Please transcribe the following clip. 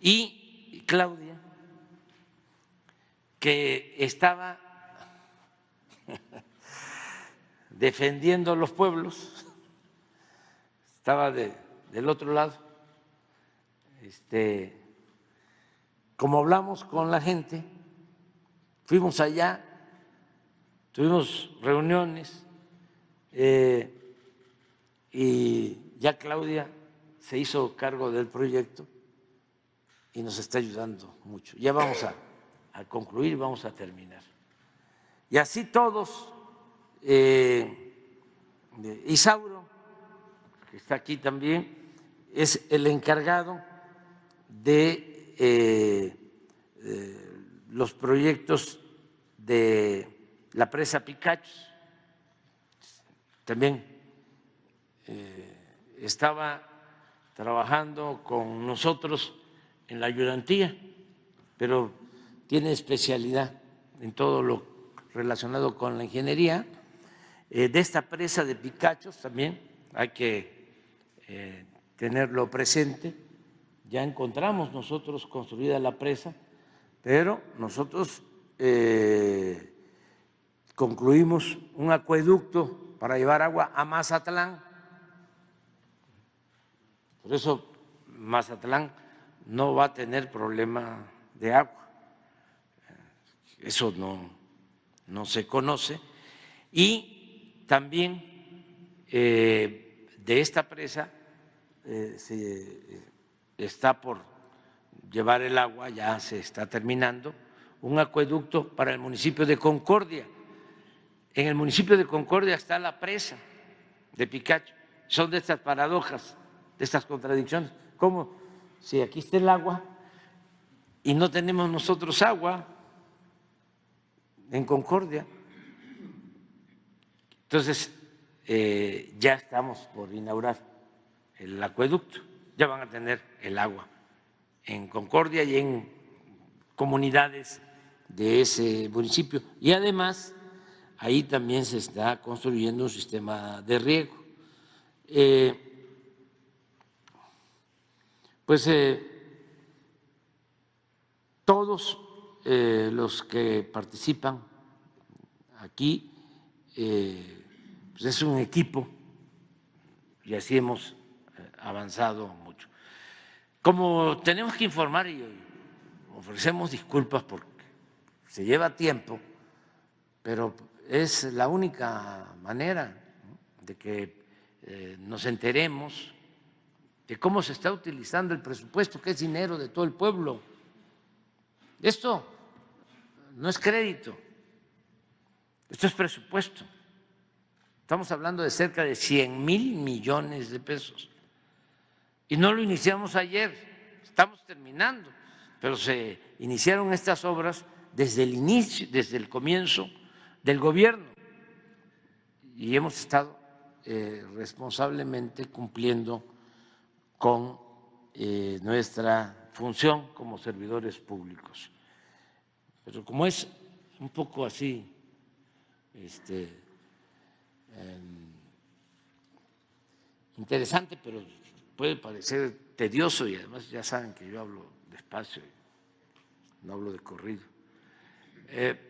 y Claudia, que estaba defendiendo a los pueblos, estaba de, del otro lado, este, como hablamos con la gente, fuimos allá, tuvimos reuniones eh, y ya Claudia se hizo cargo del proyecto y nos está ayudando mucho. Ya vamos a, concluir, vamos a terminar. Y así todos, eh, Isauro, que está aquí también, es el encargado de eh, eh, los proyectos de la presa Picacho. También estaba trabajando con nosotros en la ayudantía, pero tiene especialidad en todo lo relacionado con la ingeniería. Eh, de esta presa de Picachos también hay que eh, tenerlo presente. Ya encontramos nosotros construida la presa, pero nosotros eh, concluimos un acueducto para llevar agua a Mazatlán. Por eso Mazatlán no va a tener problema de agua. Eso no, no se conoce. Y también eh, de esta presa eh, se está por llevar el agua, ya se está terminando, un acueducto para el municipio de Concordia. En el municipio de Concordia está la presa de Picacho. Son de estas paradojas, de estas contradicciones. ¿Cómo si aquí está el agua y no tenemos nosotros agua en Concordia? Entonces, eh, ya estamos por inaugurar el acueducto, ya van a tener el agua en Concordia y en comunidades de ese municipio. Y además, ahí también se está construyendo un sistema de riego. Eh, pues eh, todos eh, los que participan aquí, eh, pues, es un equipo y así hemos avanzado mucho. Como tenemos que informar y ofrecemos disculpas porque se lleva tiempo, pero es la única manera de que nos enteremos de cómo se está utilizando el presupuesto, que es dinero de todo el pueblo. Esto no es crédito, esto es presupuesto. Estamos hablando de cerca de 100 mil millones de pesos. Y no lo iniciamos ayer, estamos terminando, pero se iniciaron estas obras desde el inicio, desde el comienzo del gobierno. Y hemos estado eh, responsablemente cumpliendo con eh, nuestra función como servidores públicos. Pero como es un poco así, este, em, interesante, pero puede parecer tedioso y además ya saben que yo hablo despacio, no hablo de corrido. Eh,